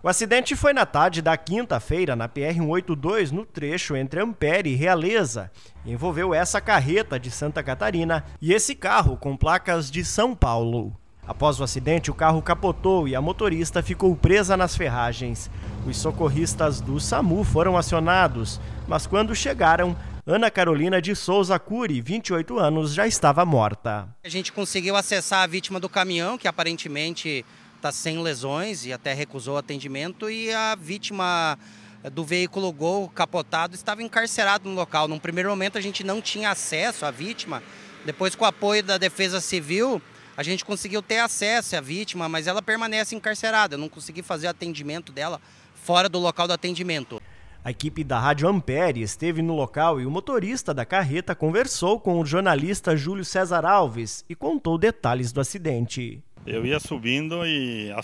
O acidente foi na tarde da quinta-feira na PR-182, no trecho entre Ampere e Realeza. Envolveu essa carreta de Santa Catarina e esse carro com placas de São Paulo. Após o acidente, o carro capotou e a motorista ficou presa nas ferragens. Os socorristas do SAMU foram acionados, mas quando chegaram, Ana Carolina de Souza Cury, 28 anos, já estava morta. A gente conseguiu acessar a vítima do caminhão, que aparentemente está sem lesões e até recusou atendimento. E a vítima eh, do veículo Gol capotado estava encarcerado no local. Num primeiro momento a gente não tinha acesso à vítima. Depois, com o apoio da Defesa Civil, a gente conseguiu ter acesso à vítima, mas ela permanece encarcerada. Eu não consegui fazer atendimento dela fora do local do atendimento. A equipe da Rádio Ampere esteve no local e o motorista da carreta conversou com o jornalista Júlio César Alves e contou detalhes do acidente. Eu ia subindo e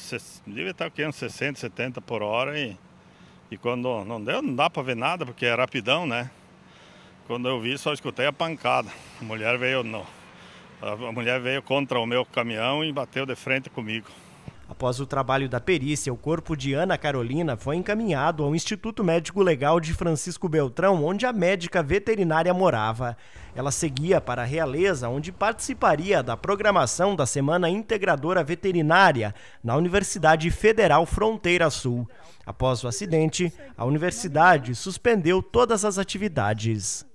devia estar aqui uns 60, 70 por hora e, e quando não deu, não dá para ver nada porque é rapidão, né? Quando eu vi, só escutei a pancada. A mulher veio no, a mulher veio contra o meu caminhão e bateu de frente comigo. Após o trabalho da perícia, o corpo de Ana Carolina foi encaminhado ao Instituto Médico Legal de Francisco Beltrão, onde a médica veterinária morava. Ela seguia para a Realeza, onde participaria da programação da Semana Integradora Veterinária na Universidade Federal Fronteira Sul. Após o acidente, a universidade suspendeu todas as atividades.